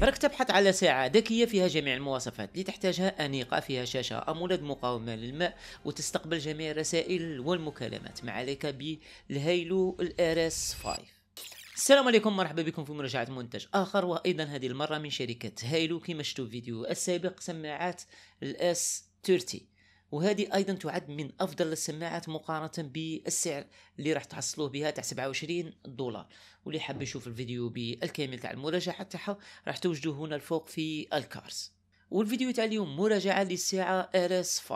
فرق تبحث على ساعة ذكية فيها جميع المواصفات اللي تحتاجها أنيقة فيها شاشة أمولد مقاومة للماء وتستقبل جميع الرسائل والمكالمات ما عليك بالهيلو الار اس 5 السلام عليكم مرحبا بكم في مراجعة منتج آخر وأيضا هذه المرة من شركة هيلو كما شفتوا في الفيديو السابق سماعات الاس 30 وهذه ايضا تعد من افضل السماعات مقارنه بالسعر اللي راح تحصلوه بها تاع 27 دولار واللي حاب يشوف الفيديو بالكامل تاع المراجعه تاعها راح توجدوه هنا الفوق في الكارز والفيديو تاع اليوم مراجعة للساعة RS5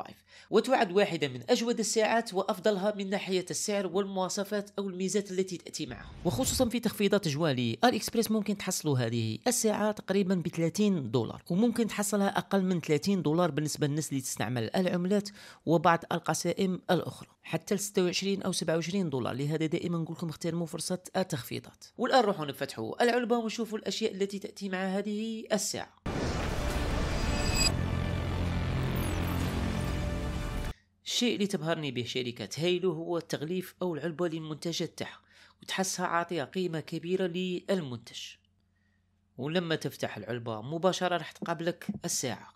وتعد واحدة من أجود الساعات وأفضلها من ناحية السعر والمواصفات أو الميزات التي تأتي معها وخصوصا في تخفيضات جوالي الإكسبريس ممكن تحصلوا هذه الساعة تقريبا ب 30 دولار وممكن تحصلها أقل من 30 دولار بالنسبة للناس اللي تستعمل العملات وبعض القسائم الأخرى حتى ل 26 أو 27 دولار لهذا دائما نقول لكم اختاروا فرصة التخفيضات والآن روحوا نفتحوا العلبة ونشوفوا الأشياء التي تأتي مع هذه الساعة الشيء اللي تبهرني به شركة هيلو هو التغليف أو العلبة للمنتجات تاعها وتحسها عاطية قيمة كبيرة للمنتج ولما تفتح العلبة مباشرة راح تقابلك الساعة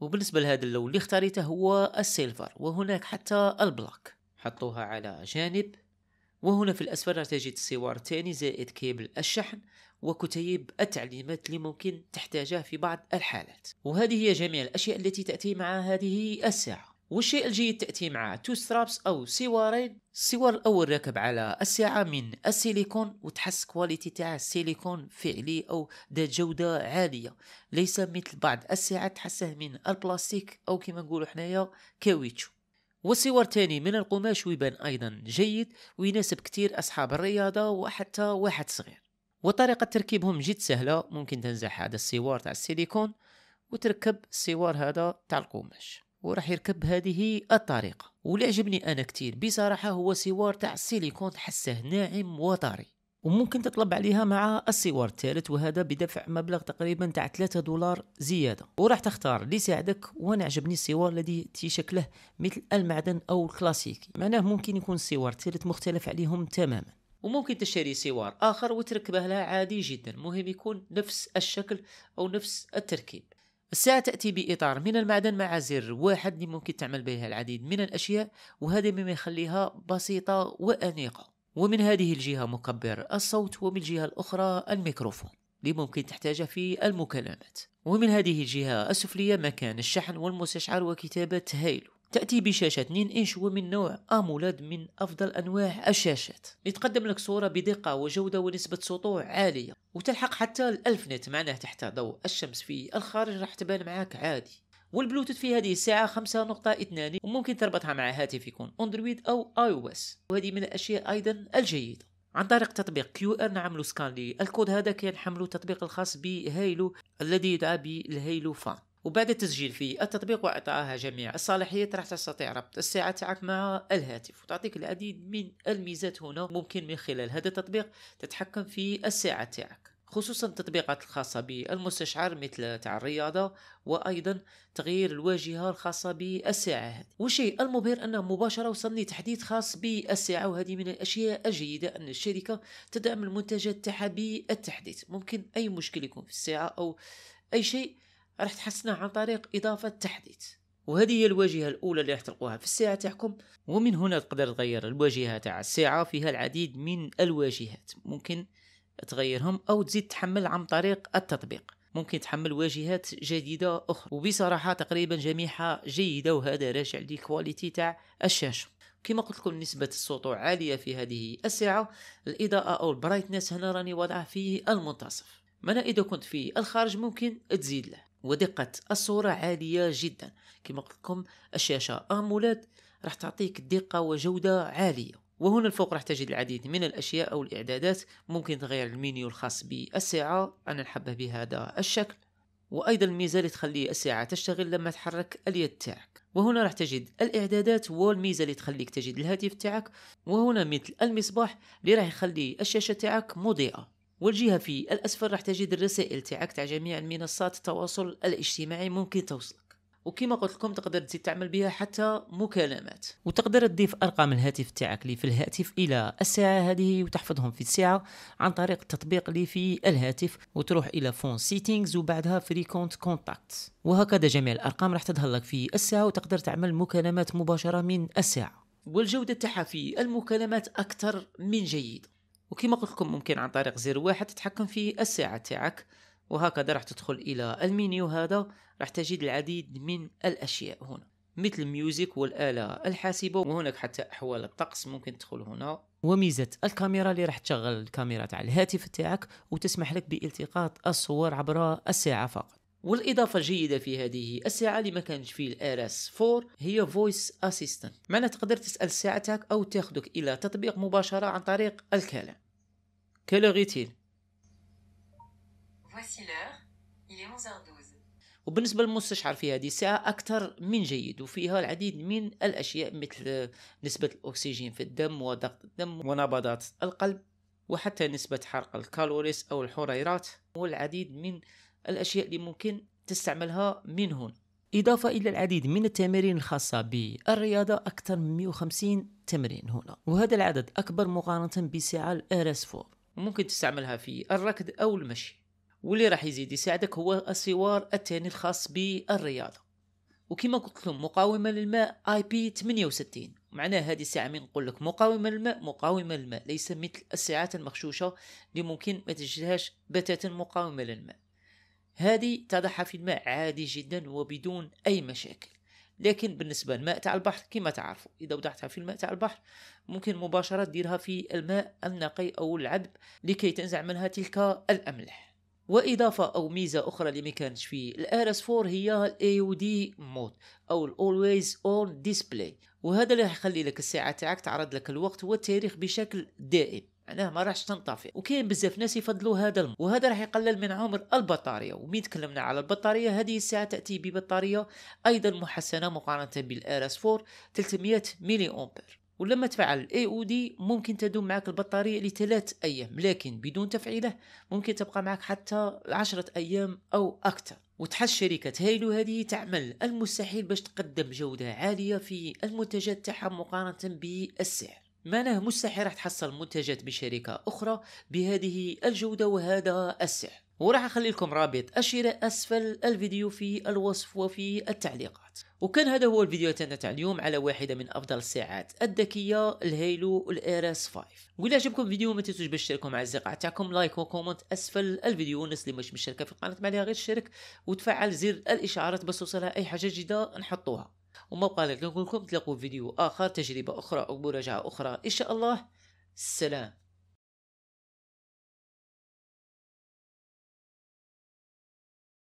وبالنسبة لهذا اللون اللي اختاريته هو السيلفر وهناك حتى البلاك حطوها على جانب وهنا في الأسفل راح تجد سوار تاني زائد كيبل الشحن وكتيب التعليمات اللي ممكن تحتاجها في بعض الحالات وهذه هي جميع الأشياء التي تأتي مع هذه الساعة والشيء الجيد تأتي مع تو سترابس أو سوارين السوار الأول راكب على أسعة من السيليكون وتحس كواليتي تاع السيليكون فعلي أو ذا جودة عالية ليس مثل بعض الساعات تحسه من البلاستيك أو كما نقولوا حنايا كاويتشو والسوار تاني من القماش ويبان أيضا جيد ويناسب كتير أصحاب الرياضة وحتى واحد صغير وطريقة تركيبهم جد سهلة ممكن تنزع هذا السوار تاع السيليكون وتركب السوار هذا تاع القماش وراح يركب هذه الطريقه واللي عجبني انا كتير بصراحه هو سوار تاع السيليكون تحسه ناعم وطري وممكن تطلب عليها مع السوار الثالث وهذا بدفع مبلغ تقريبا تاع 3 دولار زياده وراح تختار اللي يساعدك وانا عجبني السوار الذي تي شكله مثل المعدن او الكلاسيكي معناه ممكن يكون السوار الثالث مختلف عليهم تماما وممكن تشتري سوار اخر وتركبه لها عادي جدا مهم يكون نفس الشكل او نفس التركيب الساعة تأتي بإطار من المعدن مع زر واحد اللي ممكن تعمل بها العديد من الأشياء وهذا مما يخليها بسيطة وأنيقة ومن هذه الجهة مكبر الصوت ومن الجهة الأخرى الميكروفون اللي ممكن تحتاجه في المكالمات ومن هذه الجهة السفلية مكان الشحن والمستشعر وكتابة هيلو تأتي بشاشة 2 إنش ومن نوع أمولاد من أفضل أنواع الشاشات يتقدم لك صورة بدقة وجودة ونسبة سطوع عالية وتلحق حتى الألف نت معناه تحت ضوء الشمس في الخارج راح تبان معاك عادي والبلوتوث في هذه الساعة 5.2 وممكن تربطها مع هاتف يكون اندرويد او اي او اس وهذه من الاشياء ايضا الجيدة عن طريق تطبيق كيو ار نعملو سكان للكود هذا كينحملو التطبيق الخاص بهيلو الذي يدعى بالهيلو فان وبعد التسجيل في التطبيق وإعطائها جميع الصلاحيات راح تستطيع ربط الساعة تاعك مع الهاتف وتعطيك العديد من الميزات هنا ممكن من خلال هذا التطبيق تتحكم في الساعة تاعك خصوصا التطبيقات الخاصة بالمستشعر مثل تاع الرياضة وأيضا تغيير الواجهة الخاصة بالساعة والشيء المبهر أنه مباشرة وصلني تحديث خاص بالساعة وهذه من الأشياء الجيدة أن الشركة تدعم المنتجات تاعها بالتحديث ممكن أي مشكل يكون في الساعة أو أي شيء راح تحسنها عن طريق إضافة تحديث وهذه هي الواجهة الأولى اللي راح تلقوها في الساعة تاعكم ومن هنا تقدر تغير الواجهة تاع الساعة فيها العديد من الواجهات ممكن تغيرهم أو تزيد تحمل عن طريق التطبيق ممكن تحمل واجهات جديدة أخرى وبصراحة تقريبا جميعها جيدة وهذا راجع لكواليتي تاع الشاشة كما قلت لكم نسبة الصوت عالية في هذه الساعة الإضاءة أو البرايتنس هنا راني وضعه في المنتصف معنى إذا كنت في الخارج ممكن تزيد له ودقة الصورة عالية جدا كما قلت لكم الشاشة أمولاد راح تعطيك دقة وجودة عالية وهنا الفوق راح تجد العديد من الأشياء أو الإعدادات ممكن تغير المنيو الخاص بالساعة أنا نحبه بهذا الشكل وأيضا الميزة اللي تخلي الساعة تشتغل لما تحرك اليد تاعك وهنا راح تجد الإعدادات والميزة اللي تخليك تجد الهاتف تاعك وهنا مثل المصباح اللي راح يخلي الشاشة تاعك مضيئة والجهة في الأسفل راح تجد الرسائل تاعك تاع جميع منصات التواصل الاجتماعي ممكن توصلك وكما قلت لكم تقدر تزيد تعمل بها حتى مكالمات وتقدر تضيف ارقام الهاتف تاعك اللي في الهاتف الى الساعه هذه وتحفظهم في الساعه عن طريق التطبيق اللي في الهاتف وتروح الى فون سيتينغز وبعدها فريكونت كونتاكت وهكذا جميع الارقام راح تظهر لك في الساعه وتقدر تعمل مكالمات مباشره من الساعه والجوده تاعها في المكالمات اكثر من جيده وكما قلت لكم ممكن عن طريق زر واحد تتحكم في الساعة تاعك وهكذا راح تدخل إلى المنيو هذا راح تجد العديد من الأشياء هنا مثل الميوزك والآلة الحاسبة وهناك حتى أحوال الطقس ممكن تدخل هنا وميزة الكاميرا اللي راح تشغل الكاميرا تاع الهاتف تاعك وتسمح لك بالتقاط الصور عبر الساعة فقط والإضافة الجيدة في هذه الساعة اللي ما كانش فيه اس 4 هي فويس اسيستنت معنا تقدر تسأل ساعتك أو تاخدك إلى تطبيق مباشرة عن طريق الكلام كالوغيتيل وبالنسبة للمستشعر في هذه الساعة أكثر من جيد وفيها العديد من الأشياء مثل نسبة الأكسجين في الدم وضغط الدم ونبضات القلب وحتى نسبة حرق الكالوريس أو الحريرات والعديد من الأشياء اللي ممكن تستعملها من هون إضافة إلى العديد من التمارين الخاصة بالرياضة أكثر من 150 تمرين هنا وهذا العدد أكبر مقارنة بساعة الأرس فور ممكن تستعملها في الركض أو المشي واللي راح يزيد يساعدك هو السوار الثاني الخاص بالرياضة وكما قلت لكم مقاومة للماء اي بي 68 معناها هذه الساعة من نقول لك مقاومة للماء مقاومة للماء ليس مثل الساعات المخشوشة اللي ممكن ما تجدهاش بتاتا مقاومة للماء هذه تضعها في الماء عادي جدا وبدون أي مشاكل لكن بالنسبة للماء تاع البحر كما تعرفوا إذا وضعتها في الماء تاع البحر ممكن مباشرة ديرها في الماء النقي أو العذب لكي تنزع منها تلك الأملاح وإضافة أو ميزة أخرى اللي مكانتش في الآرس RS4 هي الـ AOD مود أو الـ Always On Display وهذا اللي راح يخلي لك الساعة تاعك تعرض لك الوقت والتاريخ بشكل دائم معناها ما راحش تنطفي وكاين بزاف ناس يفضلوا هذا الم... وهذا راح يقلل من عمر البطاريه ومين تكلمنا على البطاريه هذه الساعه تاتي ببطاريه ايضا محسنه مقارنه بالار اس 4 300 ملي امبير ولما تفعل الاي او دي ممكن تدوم معك البطارية لثلاث ايام لكن بدون تفعيله ممكن تبقى معك حتى عشرة ايام او اكثر وتحس شركة هيلو هذه تعمل المستحيل باش تقدم جودة عالية في المنتجات تاعها مقارنة بالسعر معناه مستحيل راح تحصل منتجات من شركة أخرى بهذه الجودة وهذا السعر وراح اخلي لكم رابط الشراء اسفل الفيديو في الوصف وفي التعليقات وكان هذا هو الفيديو تاعنا تاع اليوم على واحده من افضل الساعات الذكيه الهيلو الاير اس 5 والا عجبكم الفيديو ما تنسوش باش تشاركوا مع الأصدقاء تاعكم لايك وكومنت اسفل الفيديو والناس اللي مش مشتركه في القناه ما عليها غير تشارك وتفعل زر الاشعارات باش توصلها اي حاجه جديده نحطوها وموقع لك نقولكم تلاقوا فيديو آخر تجربة أخرى أو مراجعة أخرى إن شاء الله سلام